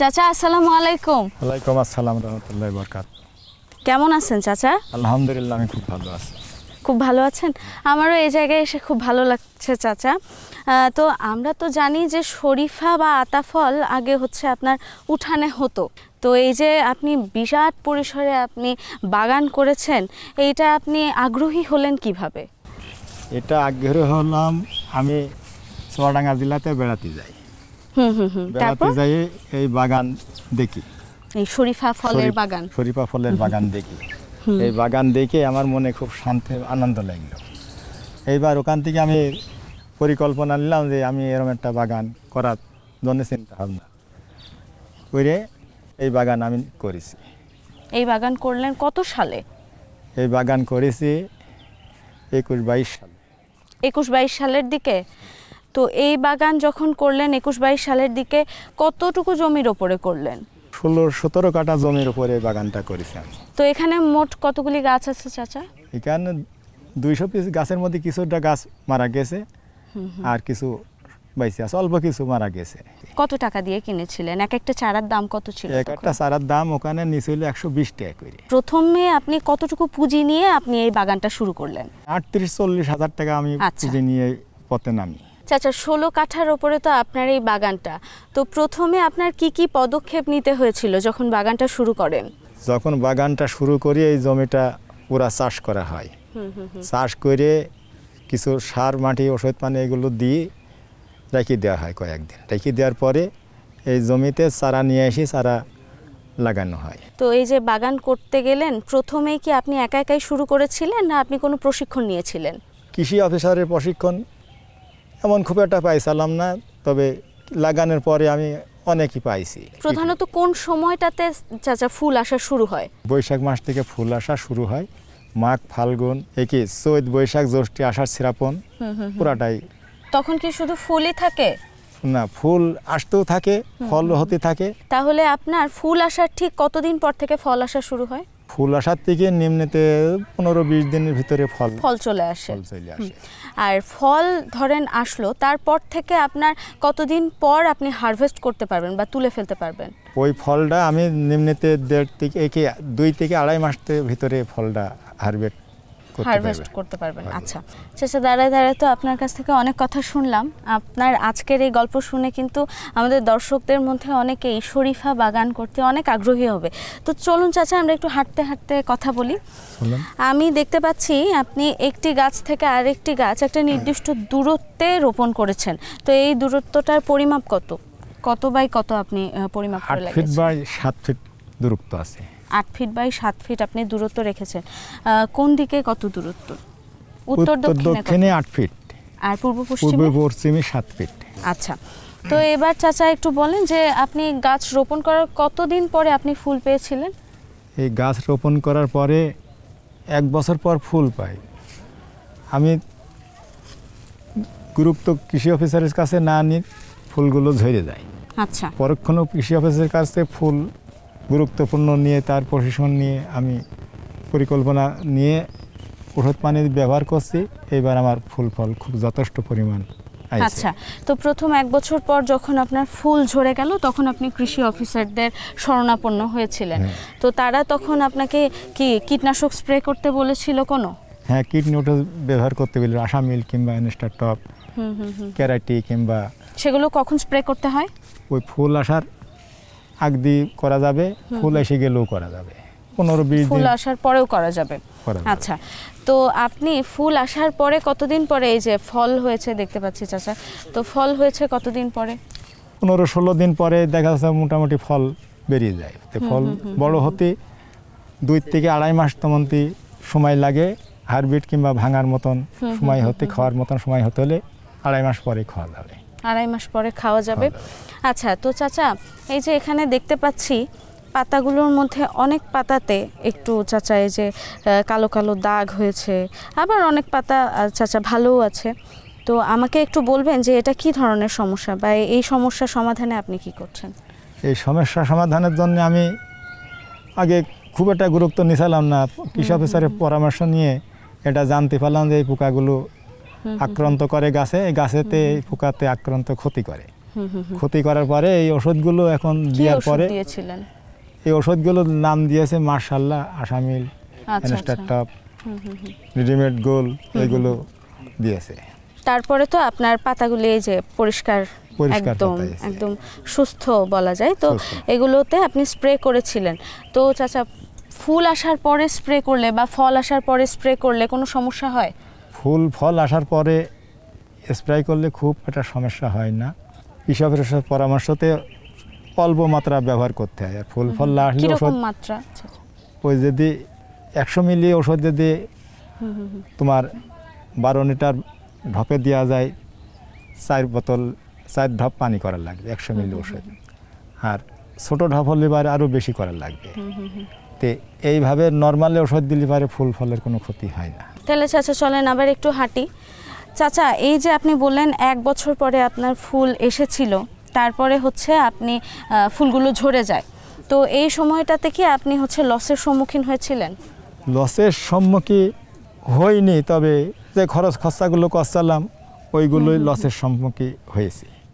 চাচা আসসালামু আলাইকুম ওয়ালাইকুম আসসালাম রহমতুল্লাহি বরকাত কেমন আছেন চাচা আলহামদুলিল্লাহ আমি খুব ভালো আছি খুব ভালো আছেন আমারও এই জায়গায় এসে খুব ভালো লাগছে চাচা তো আমরা তো জানি যে শরীফা বা আতাফল আগে হচ্ছে আপনার উঠানে হতো তো এই যে আপনি বিরাট পরিসরে আপনি বাগান করেছেন এইটা আপনি আগ্রহী হলেন কিভাবে এটা আগ্রহী হলাম আমি চুয়াডাঙ্গা জেলাতে বেড়াতে যাই বেড়াতে যাই এই বাগান দেখি এই শরীফা ফলের বাগান শরীফা ফলের বাগান দেখি এই বাগান দেখে আমার মনে খুব শান্তি আনন্দ লাগলো এইবার ওখান থেকে আমি পরিকল্পনা নিলাম যে আমি এরকম একটা বাগান করার জন্য চিন্তা ভাবনা করে এই বাগান আমি করেছি এই বাগান করলেন কত সালে এই বাগান করেছি একুশ বাইশ সালে একুশ বাইশ সালের দিকে তো এই বাগান যখন করলেন একুশ বাইশ সালের দিকে কতটুকু জমির ওপরে করলেন ষোলো সতেরো কাটা জমির উপরে বাগানটা করেছি তো এখানে মোট কতগুলি গাছ আছে চাচা এখানে দুইশো পিস গাছের মধ্যে কিছুটা গাছ মারা গেছে আর কিছু বাইসে আছে অল্প কিছু মারা গেছে কত টাকা দিয়ে কিনেছিলেন এক একটা চারার দাম কত ছিল এক একটা চারার দাম ওখানে নিয়েছিল একশো বিশ টাকা করে প্রথমে আপনি কতটুকু পুঁজি নিয়ে আপনি এই বাগানটা শুরু করলেন আটত্রিশ চল্লিশ হাজার টাকা আমি আচ্ছা। পুঁজি নিয়ে পথে নামি চাচা ষোলো কাঠার ওপরে তো আপনার এই বাগানটা তো প্রথমে আপনার কি কি পদক্ষেপ নিতে হয়েছিল যখন বাগানটা শুরু করেন যখন বাগানটা শুরু করি এই জমিটা পুরা চাষ করা হয় চাষ করে কিছু সার মাটি ওষুধ পানি এগুলো দিয়ে রেখে দেওয়া হয় কয়েকদিন রেখে দেওয়ার পরে এই জমিতে চারা নিয়ে আসি চারা লাগানো হয় তো এই যে বাগান করতে গেলেন প্রথমেই কি আপনি একা একাই শুরু করেছিলেন না আপনি কোনো প্রশিক্ষণ নিয়েছিলেন কৃষি অফিসারের প্রশিক্ষণ এমন খুব একটা পাইছিলাম না তবে লাগানোর পরে আমি অনেকই পাইছি প্রধানত কোন সময়টাতে চাচা ফুল আসা শুরু হয় বৈশাখ মাস থেকে ফুল আসা শুরু হয় মাঘ ফাল্গুন একে চৈত বৈশাখ জ্যৈষ্ঠী আষাঢ় সিরাপন পুরাটাই তখন কি শুধু ফুলই থাকে না ফুল আসতেও থাকে ফল হতে থাকে তাহলে আপনার ফুল আসার ঠিক কতদিন পর থেকে ফল আসা শুরু হয় ফুল আসার থেকে নিম্নেতে পনেরো বিশ দিনের ভিতরে ফল ফল চলে আসে আর ফল ধরেন আসলো তারপর থেকে আপনার কতদিন পর আপনি হারভেস্ট করতে পারবেন বা তুলে ফেলতে পারবেন ওই ফলটা আমি নিম্নেতে দেড় থেকে একে দুই থেকে আড়াই মাসের ভিতরে ফলটা হারভেস্ট হারভেস্ট করতে পারবেন আচ্ছা শেষে দাঁড়ায় দাঁড়ায় তো আপনার কাছ থেকে অনেক কথা শুনলাম আপনার আজকের এই গল্প শুনে কিন্তু আমাদের দর্শকদের মধ্যে অনেকেই শরীফা বাগান করতে অনেক আগ্রহী হবে তো চলুন চাচা আমরা একটু হাঁটতে হাঁটতে কথা বলি আমি দেখতে পাচ্ছি আপনি একটি গাছ থেকে আরেকটি গাছ একটা নির্দিষ্ট দূরত্বে রোপণ করেছেন তো এই দূরত্বটার পরিমাপ কত কত বাই কত আপনি পরিমাপ করে ফিট বাই সাত ফিট দূরত্ব আছে আট ফিট বাই সাত ফিট আপনি দূরত্ব রেখেছেন কোন দিকে কত দূরত্ব উত্তর দক্ষিণে আট ফিট আর পূর্ব পশ্চিমে পশ্চিমে সাত ফিট আচ্ছা তো এবার চাচা একটু বলেন যে আপনি গাছ রোপণ করার কতদিন পরে আপনি ফুল পেয়েছিলেন এই গাছ রোপণ করার পরে এক বছর পর ফুল পাই আমি গুরুত্ব কৃষি অফিসারের কাছে না নিয়ে ফুলগুলো ঝরে যায় আচ্ছা পরক্ষণ কৃষি অফিসের কাছে ফুল গুরুত্বপূর্ণ নিয়ে তার প্রশিক্ষণ নিয়ে আমি পরিকল্পনা নিয়ে ওষুধ পানি ব্যবহার করছি এবার আমার ফুল ফল খুব যথেষ্ট পরিমাণ আচ্ছা তো প্রথম এক বছর পর যখন আপনার ফুল ঝরে গেল তখন আপনি কৃষি অফিসারদের শরণাপন্ন হয়েছিলেন হ্যাঁ। তো তারা তখন আপনাকে কি কীটনাশক স্প্রে করতে বলেছিল কোনো হ্যাঁ কিডনোটাস ব্যবহার করতে গেলে আসামিল কিংবা এনস্টার টপ ক্যারাটি কিংবা সেগুলো কখন স্প্রে করতে হয় ওই ফুল আসার আগদি করা যাবে ফুল এসে গেলেও করা যাবে পনেরো বিশ ফুল আসার পরেও করা যাবে আচ্ছা তো আপনি ফুল আসার পরে কতদিন পরে এই যে ফল হয়েছে দেখতে পাচ্ছি চাচা তো ফল হয়েছে কতদিন পরে পনেরো ষোলো দিন পরে দেখা যাচ্ছে মোটামুটি ফল বেরিয়ে যায় তো ফল বড় হতে দুই থেকে আড়াই মাস তেমনটি সময় লাগে হারবিট কিংবা ভাঙার মতন সময় হতে খাওয়ার মতন সময় হতে হলে আড়াই মাস পরে খাওয়া যাবে আড়াই মাস পরে খাওয়া যাবে আচ্ছা তো চাচা এই যে এখানে দেখতে পাচ্ছি পাতাগুলোর মধ্যে অনেক পাতাতে একটু চাচা এই যে কালো কালো দাগ হয়েছে আবার অনেক পাতা চাচা ভালোও আছে তো আমাকে একটু বলবেন যে এটা কি ধরনের সমস্যা বা এই সমস্যা সমাধানে আপনি কি করছেন এই সমস্যা সমাধানের জন্য আমি আগে খুব একটা গুরুত্ব নিছিলাম না কৃষি অফিসারের পরামর্শ নিয়ে এটা জানতে পারলাম যে এই পোকাগুলো আক্রান্ত করে গাছে গাছেতে পোকাতে আক্রান্ত ক্ষতি করে ক্ষতি করার পরে এই ওষুধগুলো এখন দেওয়ার পরে এই ওষুধগুলোর নাম দিয়েছে মার্শাল্লাহ আসামিল টপ রেডিমেড গোল এগুলো দিয়েছে তারপরে তো আপনার পাতাগুলি এই যে পরিষ্কার একদম একদম সুস্থ বলা যায় তো এগুলোতে আপনি স্প্রে করেছিলেন তো চাচা ফুল আসার পরে স্প্রে করলে বা ফল আসার পরে স্প্রে করলে কোনো সমস্যা হয় ফুল ফল আসার পরে স্প্রে করলে খুব একটা সমস্যা হয় না কৃষকের পরামর্শতে অল্প মাত্রা ব্যবহার করতে হয় আর ফুল ফল আসলে ওষুধ মাত্রা আচ্ছা, আচ্ছা। ওই যদি একশো মিলি ওষুধ যদি তোমার বারো লিটার ঢপে দেওয়া যায় চার বোতল চার ঢপ পানি করার লাগবে একশো মিলি ওষুধ আর ছোটো ঢপ হলে পারে আরও বেশি করার লাগবে তো এইভাবে নর্মালি ওষুধ দিলে পারে ফুল ফলের কোনো ক্ষতি হয় না তাহলে চাচা চলেন আবার একটু হাঁটি চাচা এই যে আপনি বললেন এক বছর পরে আপনার ফুল এসেছিল তারপরে হচ্ছে আপনি ফুলগুলো ঝরে যায় তো এই সময়টাতে কি আপনি হচ্ছে লসের সম্মুখীন হয়েছিলেন লসের সম্মুখীন হইনি তবে যে খরচ খরচাগুলো করছিলাম ওইগুলোই লসের সম্মুখীন হয়েছি